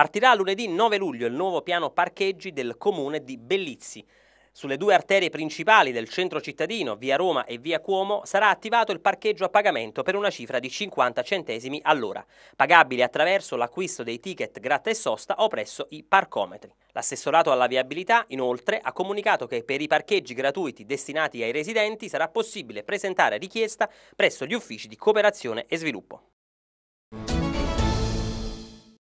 Partirà lunedì 9 luglio il nuovo piano parcheggi del comune di Bellizzi. Sulle due arterie principali del centro cittadino, via Roma e via Cuomo, sarà attivato il parcheggio a pagamento per una cifra di 50 centesimi all'ora, pagabile attraverso l'acquisto dei ticket gratta e sosta o presso i parcometri. L'assessorato alla viabilità, inoltre, ha comunicato che per i parcheggi gratuiti destinati ai residenti sarà possibile presentare richiesta presso gli uffici di cooperazione e sviluppo.